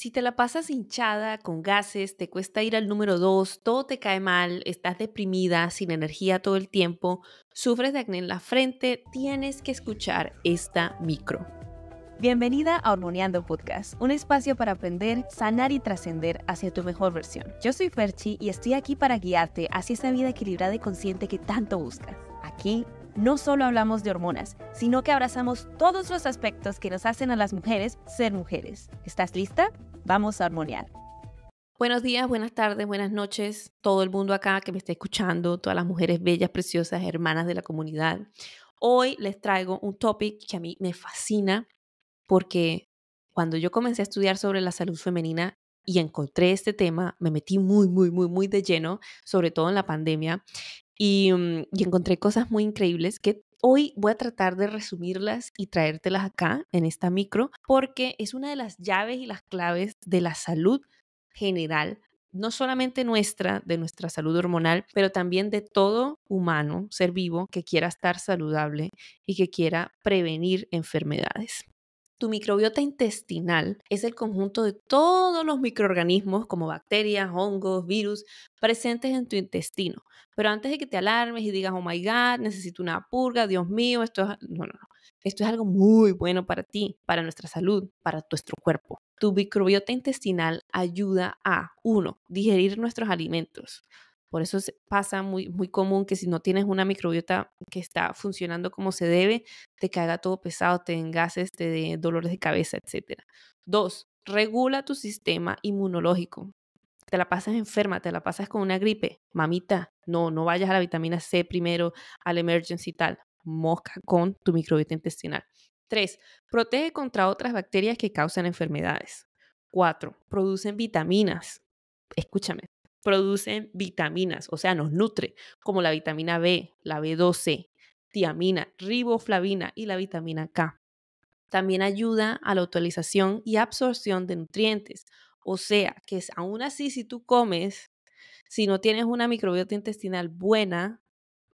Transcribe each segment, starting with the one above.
Si te la pasas hinchada, con gases, te cuesta ir al número 2, todo te cae mal, estás deprimida, sin energía todo el tiempo, sufres de acné en la frente, tienes que escuchar esta micro. Bienvenida a Hormoneando Podcast, un espacio para aprender, sanar y trascender hacia tu mejor versión. Yo soy Ferchi y estoy aquí para guiarte hacia esa vida equilibrada y consciente que tanto buscas. Aquí no solo hablamos de hormonas, sino que abrazamos todos los aspectos que nos hacen a las mujeres ser mujeres. ¿Estás lista? vamos a armoniar. Buenos días, buenas tardes, buenas noches, todo el mundo acá que me está escuchando, todas las mujeres bellas, preciosas, hermanas de la comunidad. Hoy les traigo un topic que a mí me fascina porque cuando yo comencé a estudiar sobre la salud femenina y encontré este tema, me metí muy, muy, muy, muy de lleno, sobre todo en la pandemia, y, mm, y encontré cosas muy increíbles que Hoy voy a tratar de resumirlas y traértelas acá en esta micro porque es una de las llaves y las claves de la salud general no solamente nuestra, de nuestra salud hormonal, pero también de todo humano, ser vivo, que quiera estar saludable y que quiera prevenir enfermedades. Tu microbiota intestinal es el conjunto de todos los microorganismos como bacterias, hongos, virus presentes en tu intestino. Pero antes de que te alarmes y digas, oh my God, necesito una purga, Dios mío, esto es... No, no, Esto es algo muy bueno para ti, para nuestra salud, para nuestro cuerpo. Tu microbiota intestinal ayuda a, uno, digerir nuestros alimentos. Por eso pasa muy, muy común que si no tienes una microbiota que está funcionando como se debe, te caiga todo pesado, te den gases, te den dolores de cabeza, etc. Dos, regula tu sistema inmunológico. Te la pasas enferma, te la pasas con una gripe. Mamita, no, no vayas a la vitamina C primero, al emergency tal. Mosca con tu microbiota intestinal. Tres, protege contra otras bacterias que causan enfermedades. Cuatro, producen vitaminas. Escúchame, producen vitaminas, o sea, nos nutre, como la vitamina B, la B12, tiamina, riboflavina y la vitamina K. También ayuda a la utilización y absorción de nutrientes, o sea, que aún así si tú comes, si no tienes una microbiota intestinal buena,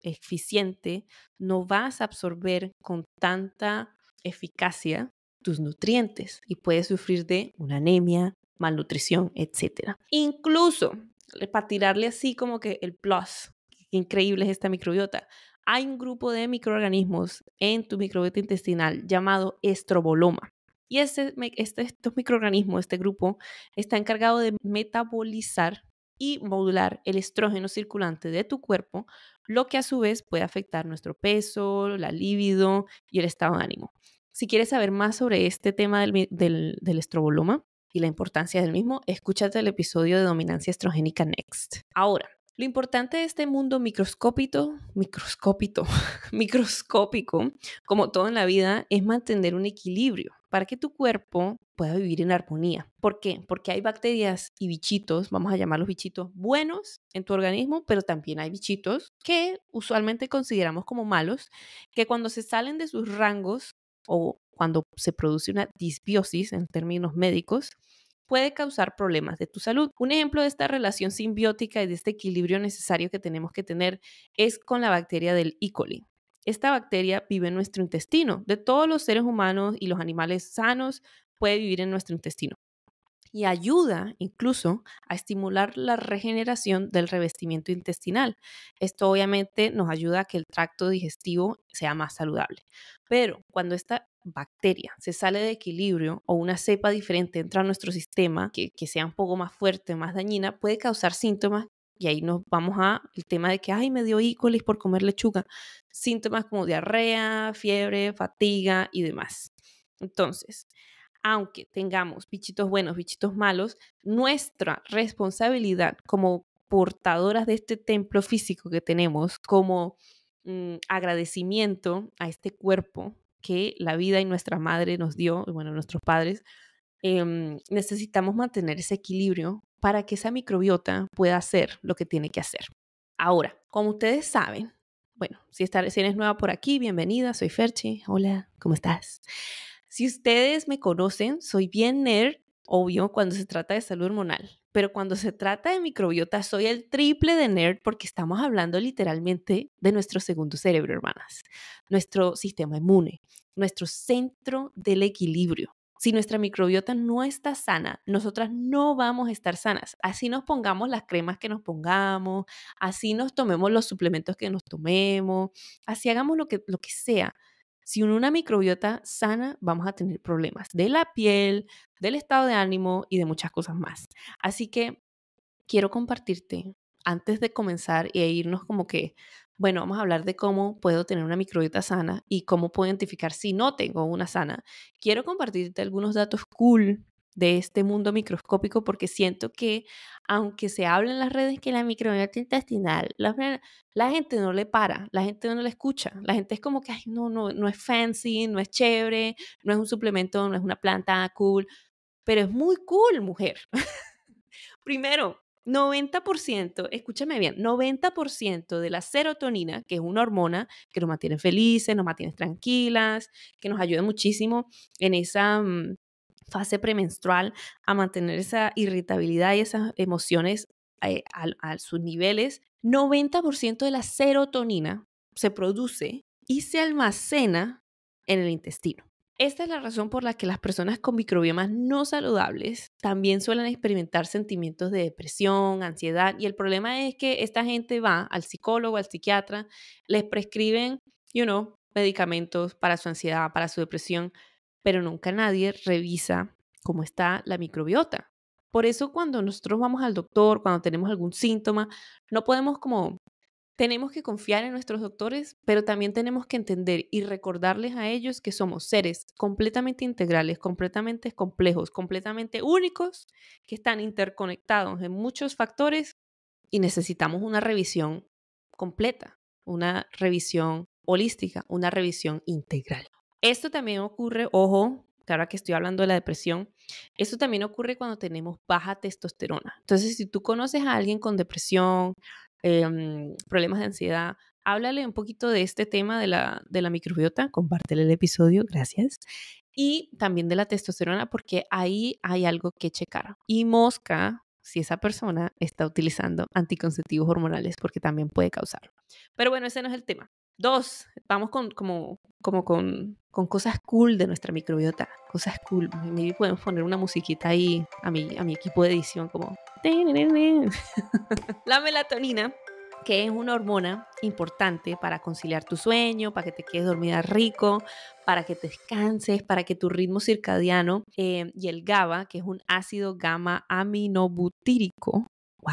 eficiente, no vas a absorber con tanta eficacia tus nutrientes y puedes sufrir de una anemia, malnutrición, etc. Incluso eh, para tirarle así como que el plus, qué increíble es esta microbiota. Hay un grupo de microorganismos en tu microbiota intestinal llamado estroboloma. Y este, este, estos microorganismos, este grupo, está encargado de metabolizar y modular el estrógeno circulante de tu cuerpo, lo que a su vez puede afectar nuestro peso, la libido y el estado de ánimo. Si quieres saber más sobre este tema del, del, del estroboloma, y la importancia del mismo, escúchate el episodio de Dominancia Estrogénica Next. Ahora, lo importante de este mundo microscópico, microscópico, microscópico, como todo en la vida, es mantener un equilibrio para que tu cuerpo pueda vivir en armonía. ¿Por qué? Porque hay bacterias y bichitos, vamos a llamarlos bichitos buenos en tu organismo, pero también hay bichitos que usualmente consideramos como malos, que cuando se salen de sus rangos o cuando se produce una disbiosis en términos médicos, puede causar problemas de tu salud. Un ejemplo de esta relación simbiótica y de este equilibrio necesario que tenemos que tener es con la bacteria del E. coli. Esta bacteria vive en nuestro intestino. De todos los seres humanos y los animales sanos, puede vivir en nuestro intestino y ayuda incluso a estimular la regeneración del revestimiento intestinal. Esto obviamente nos ayuda a que el tracto digestivo sea más saludable. Pero cuando esta bacteria se sale de equilibrio o una cepa diferente entra a nuestro sistema que, sea un poco más fuerte, más dañina, puede causar síntomas y ahí nos vamos a el tema de que, ay, me dio por comer lechuga. Síntomas como diarrea, fiebre, fatiga y demás. Entonces, aunque tengamos bichitos buenos, bichitos malos, nuestra responsabilidad como portadoras de este templo físico que tenemos, como mm, agradecimiento a este cuerpo que la vida y nuestra madre nos dio, bueno, nuestros padres, em, necesitamos mantener ese equilibrio para que esa microbiota pueda hacer lo que tiene que hacer. Ahora, como ustedes saben, bueno, si, esta si eres nueva por aquí, bienvenida, soy Ferchi, hola, ¿cómo estás? Si ustedes me conocen, soy bien nerd, obvio, cuando se trata de salud hormonal, pero cuando se trata de microbiota soy el triple de nerd porque estamos hablando literalmente de nuestro segundo cerebro, hermanas, nuestro sistema inmune, nuestro centro del equilibrio. Si nuestra microbiota no está sana, nosotras no vamos a estar sanas. Así nos pongamos las cremas que nos pongamos, así nos tomemos los suplementos que nos tomemos, así hagamos lo que, lo que sea. Sin una microbiota sana vamos a tener problemas de la piel, del estado de ánimo y de muchas cosas más. Así que quiero compartirte antes de comenzar e irnos como que, bueno, vamos a hablar de cómo puedo tener una microbiota sana y cómo puedo identificar si no tengo una sana, quiero compartirte algunos datos cool de este mundo microscópico porque siento que aunque se habla en las redes que la microbiota intestinal, la, gente no le para, la gente no le escucha, la gente es como que, no, no, no es fancy, no es chévere, no es un suplemento, no es una planta cool, pero es muy cool, mujer. Primero, 90%, escúchame bien, 90% de la serotonina, que es una hormona que nos mantiene felices, nos mantiene tranquilas, que nos ayuda muchísimo en esa mm, fase premenstrual a mantener esa irritabilidad y esas emociones eh, a, sus niveles, 90% de la serotonina se produce y se almacena en el intestino. Esta es la razón por la que las personas con microbiomas no saludables también suelen experimentar sentimientos de depresión, ansiedad y el problema es que esta gente va al psicólogo, al psiquiatra, les prescriben, you know, medicamentos para su ansiedad, para su depresión, pero nunca nadie revisa cómo está la microbiota. Por eso cuando nosotros vamos al doctor, cuando tenemos algún síntoma, no podemos como... Tenemos que confiar en nuestros doctores, pero también tenemos que entender y recordarles a ellos que somos seres completamente integrales, completamente complejos, completamente únicos, que están interconectados en muchos factores y necesitamos una revisión completa, una revisión holística, una revisión integral. Esto también ocurre, ojo, que ahora que estoy hablando de la depresión, esto también ocurre cuando tenemos baja testosterona. Entonces, si tú conoces a alguien con depresión, em, problemas de ansiedad, háblale un poquito de este tema de la, de la microbiota, compártele el episodio, gracias. Y también de la testosterona, porque ahí hay algo que checar. Y mosca, si esa persona está utilizando anticonceptivos hormonales, porque también puede causarlo. Pero bueno, ese no es el tema. Dos, vamos con, como, como con, con cosas cool de nuestra microbiota, cosas cool. me pueden poner una musiquita ahí a mi, a mi equipo de edición como... La melatonina que es una hormona importante para conciliar tu sueño, para que te quedes dormida rico, para que te descanses, para que tu ritmo circadiano eh, y el GABA, que es un ácido gamma aminobutírico, wow,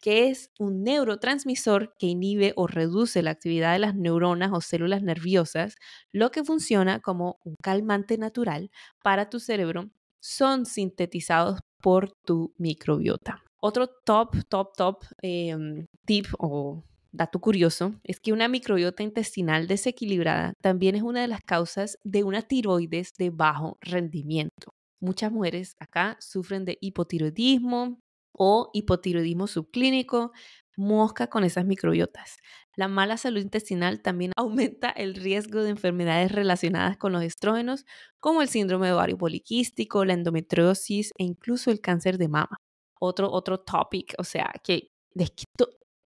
que es un neurotransmisor que inhibe o reduce la actividad de las neuronas o células nerviosas, lo que funciona como un calmante natural para tu cerebro, son sintetizados por tu microbiota. Otro top, top, top em, tip o dato curioso es que una microbiota intestinal desequilibrada también es una de las causas de una tiroides de bajo rendimiento. Muchas mujeres acá sufren de hipotiroidismo o hipotiroidismo subclínico, mosca con esas microbiotas. La mala salud intestinal también aumenta el riesgo de enfermedades relacionadas con los estrógenos, como el síndrome de ovario poliquístico, la endometriosis e incluso el cáncer de mama otro, otro topic, o sea, que,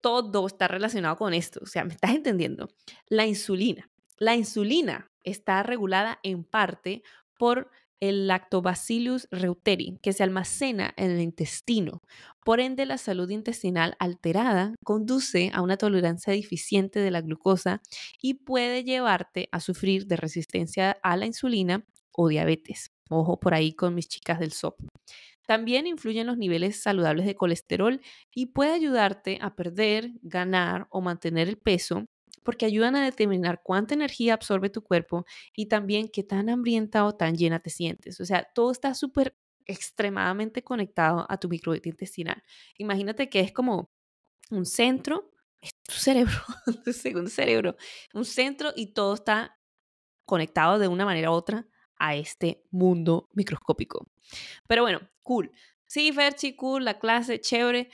todo está relacionado con esto, o sea, ¿me estás entendiendo? La insulina. La insulina está regulada en parte por el lactobacillus reuteri, que se almacena en el intestino. Por ende, la salud intestinal alterada conduce a una tolerancia deficiente de la glucosa y puede llevarte a sufrir de resistencia a la insulina o diabetes. Ojo por ahí con mis chicas del SOP. También influyen los niveles saludables de colesterol y puede ayudarte a perder, ganar o mantener el peso porque ayudan a determinar cuánta energía absorbe tu cuerpo y también qué tan hambrienta o tan llena te sientes. O sea, todo está súper extremadamente conectado a tu microbiota intestinal. Imagínate que es como un centro, es tu cerebro, tu segundo cerebro, un centro y todo está conectado de una manera u otra a este mundo microscópico. Pero bueno, cool. Sí, Ferchi, cool, la clase, chévere.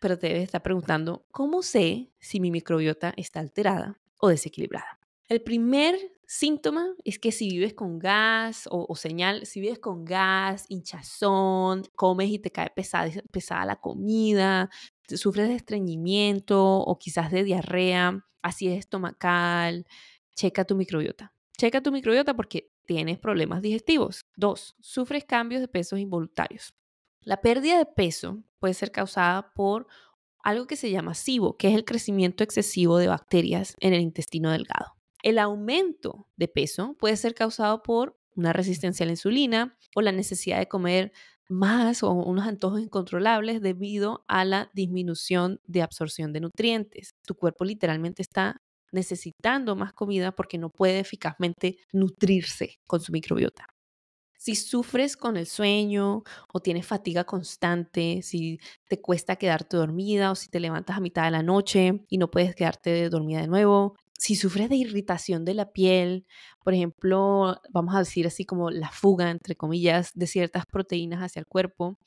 Pero te debes estar preguntando, ¿cómo sé si mi microbiota está alterada o desequilibrada? El primer síntoma es que si vives con gas o, señal, si vives con gas, hinchazón, comes y te cae pesada, pesada la comida, sufres de estreñimiento o quizás de diarrea, así es estomacal, checa tu microbiota. Checa tu microbiota porque tienes problemas digestivos. Dos, sufres cambios de pesos involuntarios. La pérdida de peso puede ser causada por algo que se llama SIBO, que es el crecimiento excesivo de bacterias en el intestino delgado. El aumento de peso puede ser causado por una resistencia a la insulina o la necesidad de comer más o unos antojos incontrolables debido a la disminución de absorción de nutrientes. Tu cuerpo literalmente está necesitando más comida porque no puede eficazmente nutrirse con su microbiota. Si sufres con el sueño o tienes fatiga constante, si te cuesta quedarte dormida o si te levantas a mitad de la noche y no puedes quedarte dormida de nuevo, si sufres de irritación de la piel, por ejemplo, vamos a decir así como la fuga, entre comillas, de ciertas proteínas hacia el cuerpo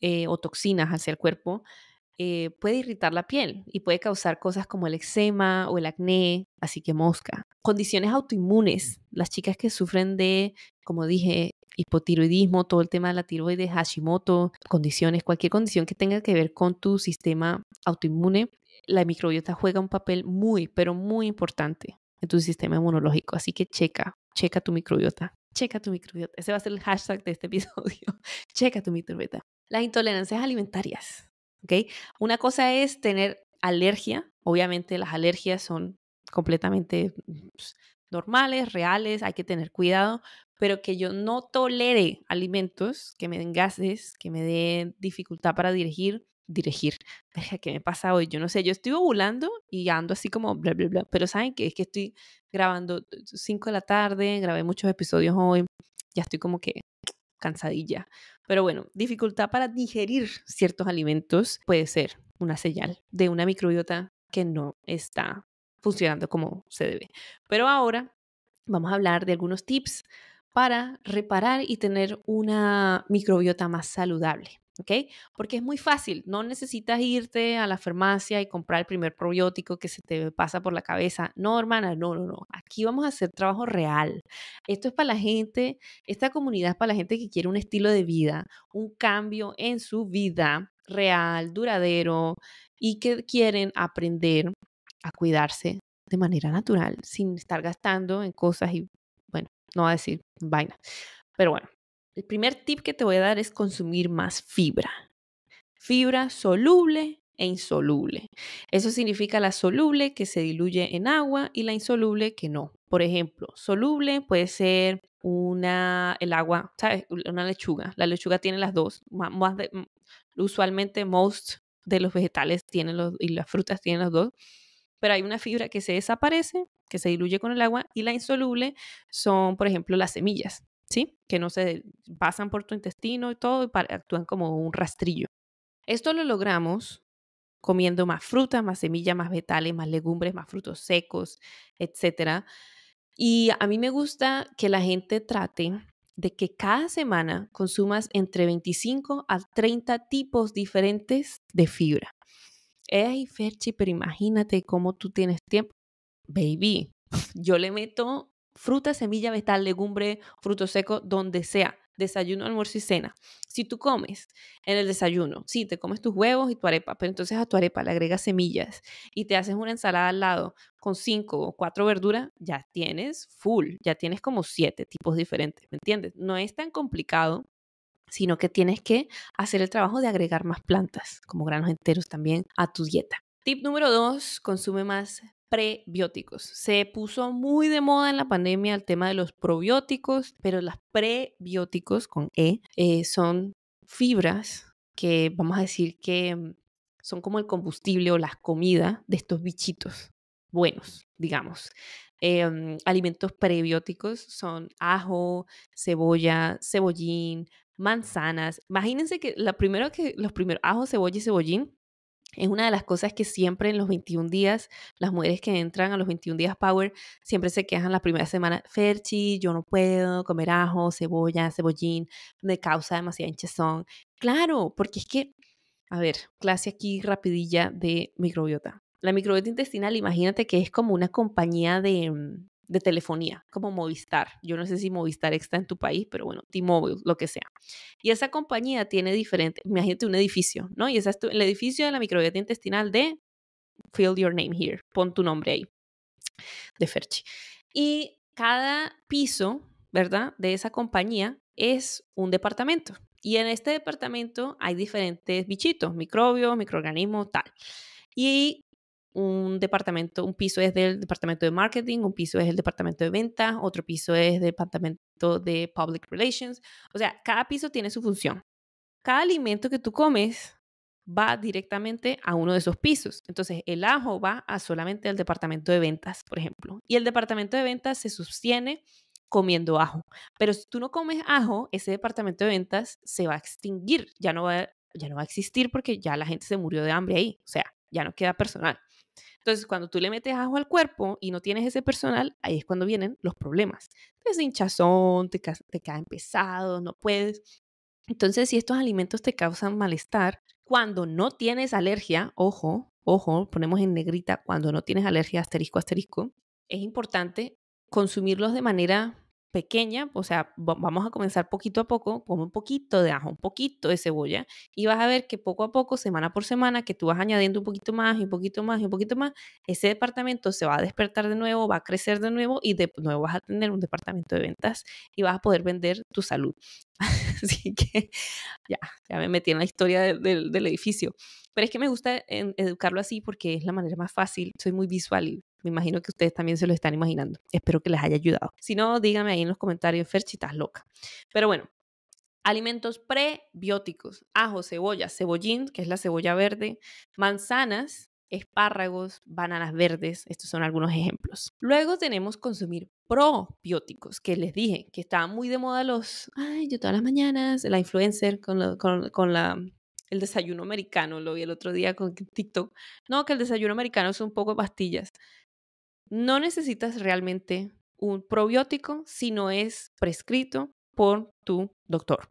eh, o toxinas hacia el cuerpo, eh, puede irritar la piel y puede causar cosas como el eczema o el acné, así que mosca. Condiciones autoinmunes, las chicas que sufren de, como dije, hipotiroidismo, todo el tema de la tiroides, Hashimoto, condiciones, cualquier condición que tenga que ver con tu sistema autoinmune, la microbiota juega un papel muy, pero muy importante en tu sistema inmunológico. Así que checa, checa tu microbiota. Checa tu microbiota. Ese va a ser el hashtag de este episodio. checa tu microbiota. Las intolerancias alimentarias. Una cosa es tener alergia, obviamente las alergias son completamente mm, pues, normales, reales, hay que tener cuidado, pero que yo no tolere alimentos que me den gases, que me den dificultad para dirigir, dirigir. ¿Qué me pasa hoy? Yo no sé, yo estoy ovulando y ando así como bla, bla, bla, pero ¿saben que Es que estoy grabando 5 eh, de la tarde, grabé muchos episodios hoy, ya estoy como que cansadilla. Pero bueno, dificultad para digerir ciertos alimentos puede ser una señal de una microbiota que no está funcionando como se debe. Pero ahora vamos a hablar de algunos tips para reparar y tener una microbiota más saludable. ¿ok? Porque es muy fácil, no necesitas irte a la farmacia y comprar el primer probiótico que se te pasa por la cabeza. No, hermana, no, no, no. Aquí vamos a hacer trabajo real. Esto es para la gente, esta comunidad es para la gente que quiere un estilo de vida, un cambio en su vida real, duradero y que quieren aprender a cuidarse de manera natural, sin estar gastando en cosas y, bueno, no va a decir vaina. Pero bueno, el primer tip que te voy a dar es consumir más fibra. Fibra soluble e insoluble. Eso significa la soluble que se diluye en agua y la insoluble que no. Por ejemplo, soluble puede ser una, el agua, ¿sabes? Una lechuga. La lechuga tiene las dos. Más usualmente most de los vegetales tienen los, y las frutas tienen las dos. Pero hay una fibra que se desaparece, que se diluye con el agua, y la insoluble son, por ejemplo, las semillas. ¿sí? Que no se pasan por tu intestino y todo y actúan como un rastrillo. Esto lo logramos comiendo más frutas, más semillas, más vegetales, más legumbres, más frutos secos, etc. Y a mí me gusta que la gente trate de que cada semana consumas entre 25 a 30 tipos diferentes de fibra. Ey, Ferchi, pero imagínate cómo tú tienes tiempo. Baby, yo le meto fruta, semilla, vegetal, legumbre, fruto seco, donde sea. Desayuno, almuerzo y cena. Si tú comes en el desayuno, sí, te comes tus huevos y tu arepa, pero entonces a tu arepa le agregas semillas y te haces una ensalada al lado con cinco o cuatro verduras, ya tienes full, ya tienes como siete tipos diferentes, ¿me entiendes? No es tan complicado sino que tienes que hacer el trabajo de agregar más plantas, como granos enteros también, a tu dieta. Tip número dos, consume más prebióticos. Se puso muy de moda en la pandemia el tema de los probióticos, pero los prebióticos con E eh, son fibras que vamos a decir que mm, son como el combustible o la comida de estos bichitos buenos, digamos. Em, alimentos prebióticos son ajo, cebolla, cebollín, manzanas. Imagínense que, la primero que los primeros ajo, cebolla y cebollín es una de las cosas que siempre en los 21 días, las mujeres que entran a los 21 días Power siempre se quejan la primera semana, Ferchi, yo no puedo comer ajo, cebolla, cebollín, me causa demasiada hinchazón. Claro, porque es que, a ver, clase aquí rapidilla de microbiota. La microbiota intestinal, imagínate que es como una compañía de, mm, de telefonía, como Movistar. Yo no sé si Movistar está en tu país, pero bueno, T-Mobile, lo que sea. Y esa compañía tiene diferente, imagínate un edificio, ¿no? Y ese es el edificio de la microbiota intestinal de Fill Your Name Here, pon tu nombre ahí, de Ferchi. Y cada piso, ¿verdad? De esa compañía es un departamento. Y en este departamento hay diferentes bichitos, microbios, microorganismos, tal. Y un departamento, un piso es del departamento de marketing, un piso es el departamento de ventas, otro piso es del departamento de public relations. O sea, cada piso tiene su función. Cada alimento que tú comes va directamente a uno de esos pisos. Entonces, el ajo va a solamente al departamento de ventas, por ejemplo. Y el departamento de ventas se sostiene comiendo ajo. Pero si tú no comes ajo, ese departamento de ventas se va a extinguir, ya no va, ya no va a existir porque ya la gente se murió de hambre ahí. O sea, ya no queda personal. Entonces, cuando tú le metes ajo al cuerpo y no tienes ese personal, ahí es cuando vienen los problemas. Es hinchazón, te, te caen no puedes. Entonces, si estos alimentos te causan malestar, cuando no tienes alergia, ojo, ojo, ponemos en negrita cuando no tienes alergia, asterisco, asterisco, es importante consumirlos de manera pequeña, o sea, vamos a comenzar poquito a poco, como un poquito de ajo, un poquito de cebolla, y vas a ver que poco a poco, semana por semana, que tú vas añadiendo un poquito más y un poquito más y un poquito más, ese departamento se va a despertar de nuevo, va a crecer de nuevo y de nuevo vas a tener un departamento de ventas y vas a poder vender tu salud. Así que ya, ya me metí en la historia del edificio. Pero es que me gusta educarlo así porque es la manera más fácil, soy muy visual y me imagino que ustedes también se lo están imaginando. Espero que les haya ayudado. Si no, díganme ahí en los comentarios, ferchitas loca. Pero bueno, alimentos prebióticos, ajo, cebolla, cebollín, que es la cebolla verde, manzanas, espárragos, bananas verdes, estos son algunos ejemplos. Luego tenemos consumir probióticos, que les dije que estaban muy de moda los, ay, yo todas las mañanas, la influencer con, con, con la el desayuno americano, lo vi el otro día con TikTok. No, que el desayuno americano es un poco pastillas. No necesitas realmente un probiótico si no es prescrito por tu doctor.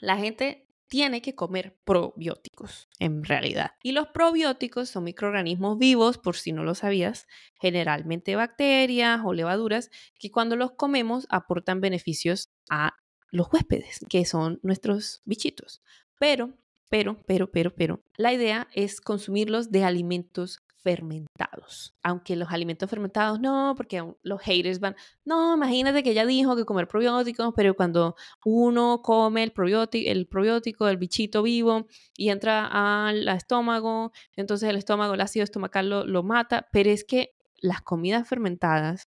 La gente tiene que comer probióticos, en realidad. Y los probióticos son microorganismos vivos, por si no lo sabías, generalmente bacterias o levaduras, que cuando los comemos aportan beneficios a los huéspedes, que son nuestros bichitos. Pero, pero, pero, pero, pero, la idea es consumirlos de alimentos fermentados. Aunque los alimentos fermentados no, porque los haters van, no, imagínate que ella dijo que comer probióticos, pero cuando uno come el probiótico, el probiótico, bichito vivo y entra al estómago, entonces el estómago, el ácido estomacal lo, lo mata, pero es que las comidas fermentadas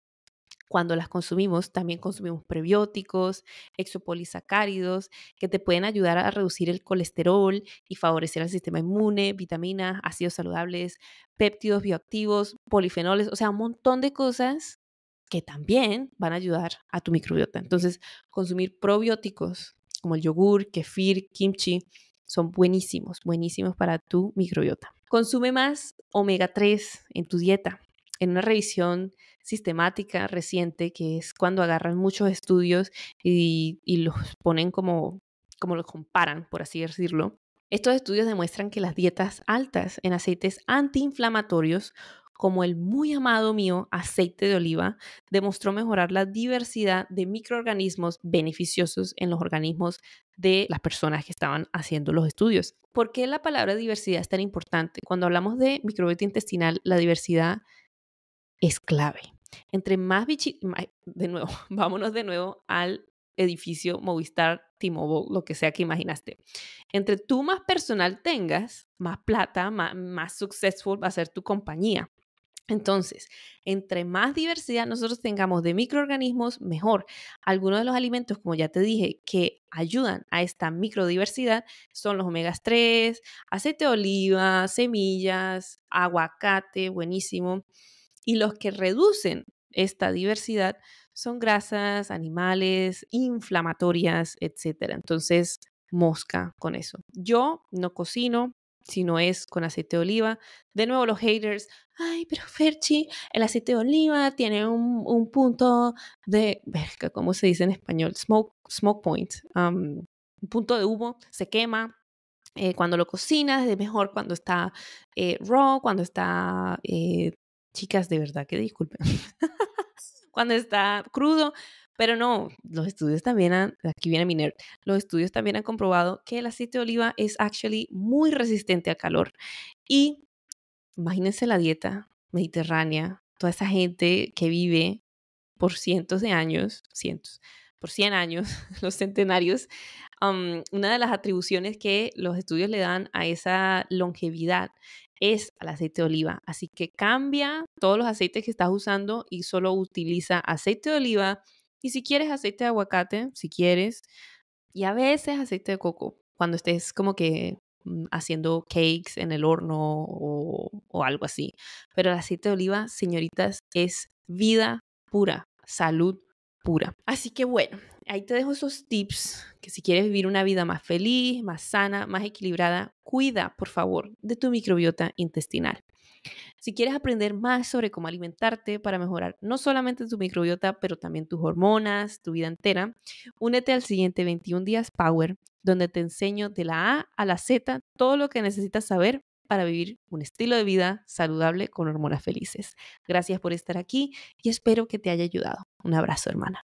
cuando las consumimos, también consumimos prebióticos, exopolisacáridos, que te pueden ayudar a reducir el colesterol y favorecer al sistema inmune, vitaminas, ácidos saludables, péptidos bioactivos, polifenoles, o sea, un montón de cosas que también van a ayudar a tu microbiota. Entonces, consumir probióticos como el yogur, kefir, kimchi, son buenísimos, buenísimos para tu microbiota. Consume más omega 3 en tu dieta en una revisión sistemática reciente, que es cuando agarran muchos estudios y, los ponen como, como los comparan, por así decirlo, estos estudios demuestran que las dietas altas en aceites antiinflamatorios, como el muy amado mío aceite de oliva, demostró mejorar la diversidad de microorganismos beneficiosos en los organismos de las personas que estaban haciendo los estudios. ¿Por qué la palabra diversidad es tan importante? Cuando hablamos de microbiota intestinal, la diversidad es clave. Entre más de nuevo, vámonos de nuevo al edificio Movistar, T-Mobile, lo que sea que imaginaste. Entre tú más personal tengas, más plata, más, successful va a ser tu compañía. Entonces, entre más diversidad nosotros tengamos de microorganismos, mejor. Algunos de los alimentos, como ya te dije, que ayudan a esta microdiversidad son los omegas 3, aceite de oliva, semillas, aguacate, buenísimo, y los que reducen esta diversidad son grasas, animales, inflamatorias, etc. Entonces, mosca con eso. Yo no cocino si no es con aceite de oliva. De nuevo los haters, ay, pero Ferchi, el aceite de oliva tiene un, punto de, ¿cómo se dice en español? Smoke, smoke point, un punto de humo, se quema. Eh, cuando lo cocinas es mejor cuando está eh, raw, cuando está eh, chicas, de verdad que disculpen, cuando está crudo, pero no, los estudios también han, aquí viene mi los estudios también han comprobado que el aceite de oliva es actually muy resistente al calor. Y imagínense la dieta mediterránea, toda esa gente que vive por cientos de años, cientos, por 100 años, los centenarios, una de las atribuciones que los estudios le dan a esa longevidad es al aceite de oliva. Así que cambia todos los aceites que estás usando y solo utiliza aceite de oliva y si quieres aceite de aguacate, si quieres, y a veces aceite de coco, cuando estés como que mm, haciendo cakes en el horno o, algo así. Pero el aceite de oliva, señoritas, es vida pura, salud pura. Así que bueno, ahí te dejo esos tips que si quieres vivir una vida más feliz, más sana, más equilibrada, cuida, por favor, de tu microbiota intestinal. Si quieres aprender más sobre cómo alimentarte para mejorar no solamente tu microbiota, pero también tus hormonas, tu vida entera, únete al siguiente 21 días Power, donde te enseño de la A a la Z todo lo que necesitas saber para vivir un estilo de vida saludable con hormonas felices. Gracias por estar aquí y espero que te haya ayudado. Un abrazo, hermana.